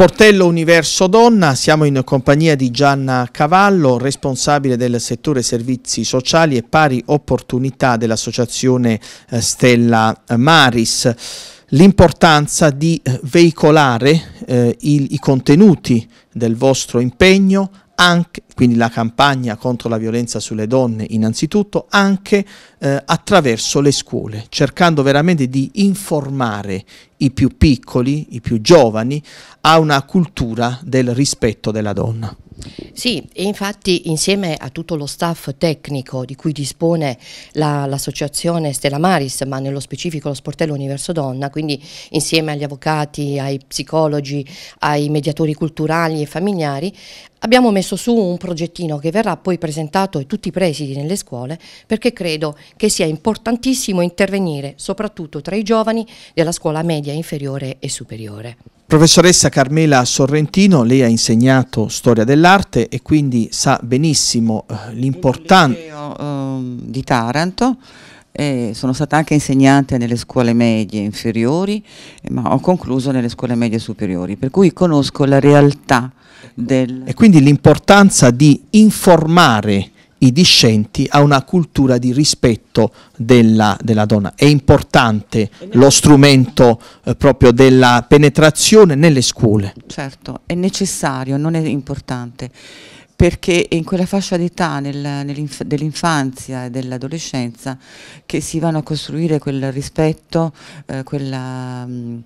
Sportello Universo Donna, siamo in compagnia di Gianna Cavallo, responsabile del settore servizi sociali e pari opportunità dell'associazione eh, Stella Maris l'importanza di eh, veicolare eh, il, i contenuti del vostro impegno anche, quindi la campagna contro la violenza sulle donne innanzitutto, anche eh, attraverso le scuole, cercando veramente di informare i più piccoli, i più giovani, a una cultura del rispetto della donna. Sì, e infatti insieme a tutto lo staff tecnico di cui dispone l'associazione la, Stella Maris, ma nello specifico lo sportello Universo Donna, quindi insieme agli avvocati, ai psicologi, ai mediatori culturali e familiari, Abbiamo messo su un progettino che verrà poi presentato a tutti i presidi nelle scuole perché credo che sia importantissimo intervenire soprattutto tra i giovani della scuola media inferiore e superiore. Professoressa Carmela Sorrentino, lei ha insegnato storia dell'arte e quindi sa benissimo eh, l'importanza. Um, ehm, di Taranto, E sono stata anche insegnante nelle scuole medie inferiori, ma ho concluso nelle scuole medie superiori, per cui conosco la realtà ecco. del... E quindi l'importanza di informare i discenti a una cultura di rispetto della, della donna. È importante lo strumento eh, proprio della penetrazione nelle scuole. Certo, è necessario, non è importante perché è in quella fascia d'età dell'infanzia e dell'adolescenza che si vanno a costruire quel rispetto, eh, quella mh, mm,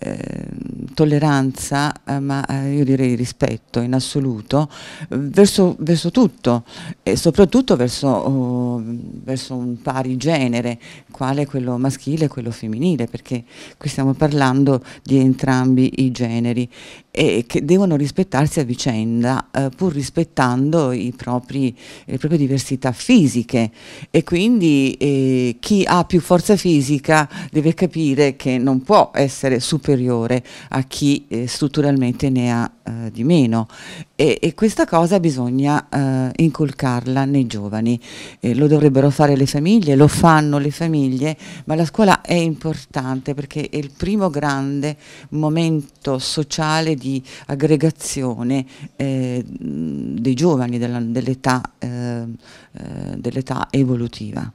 eh, tolleranza, eh, ma eh, io direi rispetto in assoluto, eh, verso, verso, tutto e soprattutto verso, oh, verso, un pari genere, quale quello maschile e quello femminile, perché qui stiamo parlando di entrambi i generi e che devono rispettarsi a vicenda eh, pur rispettando rispettando propri, le proprie diversità fisiche e quindi eh, chi ha più forza fisica deve capire che non può essere superiore a chi eh, strutturalmente ne ha eh, di meno e, e questa cosa bisogna eh, inculcarla nei giovani, eh, lo dovrebbero fare le famiglie, lo fanno le famiglie, ma la scuola è importante perché è il primo grande momento sociale di aggregazione eh, dei giovani dell'età eh, eh, dell evolutiva.